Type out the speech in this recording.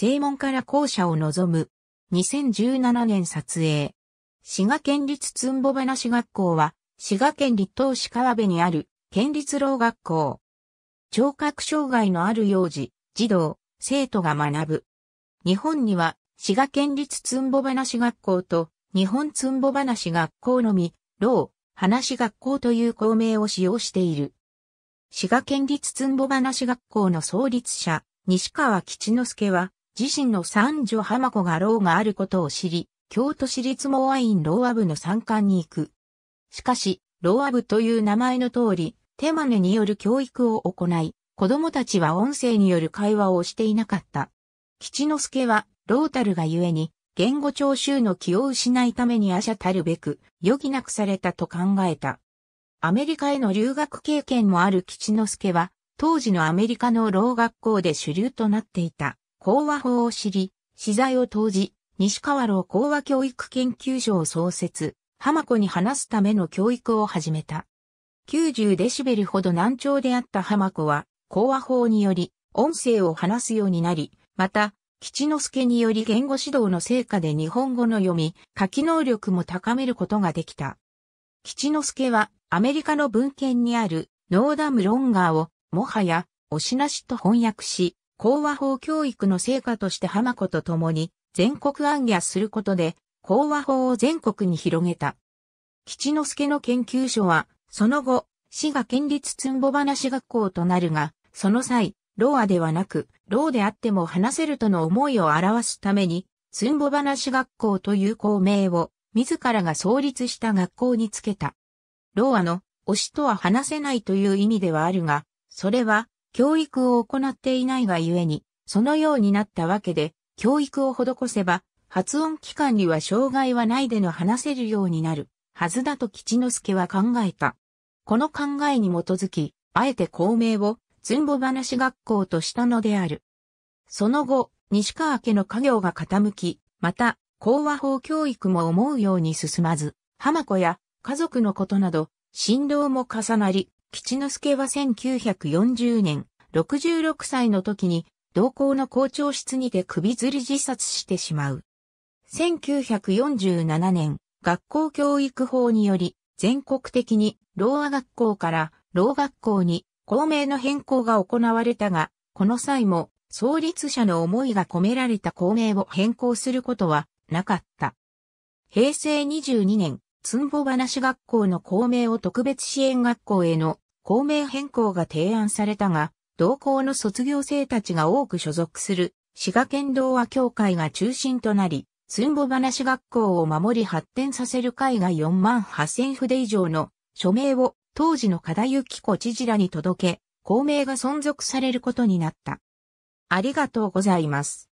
正門から校舎を望む。2017年撮影。滋賀県立つんぼ話学校は、滋賀県立東市川辺にある県立老学校。聴覚障害のある幼児、児童、生徒が学ぶ。日本には、滋賀県立つんぼ話学校と、日本つんぼ話学校のみ、老、話学校という校名を使用している。滋賀県立つんぼ話学校の創立者、西川吉之助は、自身の三女浜子が老があることを知り、京都市立モアインローア部の参観に行く。しかし、ローア部という名前の通り、手真似による教育を行い、子供たちは音声による会話をしていなかった。吉之助は、ロータルが故に、言語聴衆の気を失いためにあしゃたるべく、余儀なくされたと考えた。アメリカへの留学経験もある吉之助は、当時のアメリカの老学校で主流となっていた講和法を知り、資材を投じ、西川老講和教育研究所を創設、浜子に話すための教育を始めた。90デシベルほど難聴であった浜子は、講和法により、音声を話すようになり、また、吉之助により言語指導の成果で日本語の読み、書き能力も高めることができた。吉之助は、アメリカの文献にある、ノーダム・ロンガーを、もはや、おしなしと翻訳し、講和法教育の成果として浜子と共に全国暗夜することで、講和法を全国に広げた。吉之助の研究所は、その後、滋賀県立つんぼ話学校となるが、その際、ロアではなく、ロであっても話せるとの思いを表すために、つんぼ話学校という校名を、自らが創立した学校につけた。ロアの、推しとは話せないという意味ではあるが、それは、教育を行っていないがゆえに、そのようになったわけで、教育を施せば、発音機関には障害はないでの話せるようになる、はずだと吉之助は考えた。この考えに基づき、あえて校名を、つんぼ話学校としたのである。その後、西川家の家業が傾き、また、講和法教育も思うように進まず、浜子や家族のことなど、振動も重なり、吉之助は1940年、66歳の時に、同校の校長室にて首吊り自殺してしまう。1947年、学校教育法により、全国的に、老和学校から、老学校に、校名の変更が行われたが、この際も、創立者の思いが込められた校名を変更することは、なかった。平成22年、つんぼ話学校の校名を特別支援学校への校名変更が提案されたが、同校の卒業生たちが多く所属する滋賀県童話協会が中心となり、つんぼ話学校を守り発展させる会が4万8000筆以上の署名を当時の片幸子知事らに届け、校名が存続されることになった。ありがとうございます。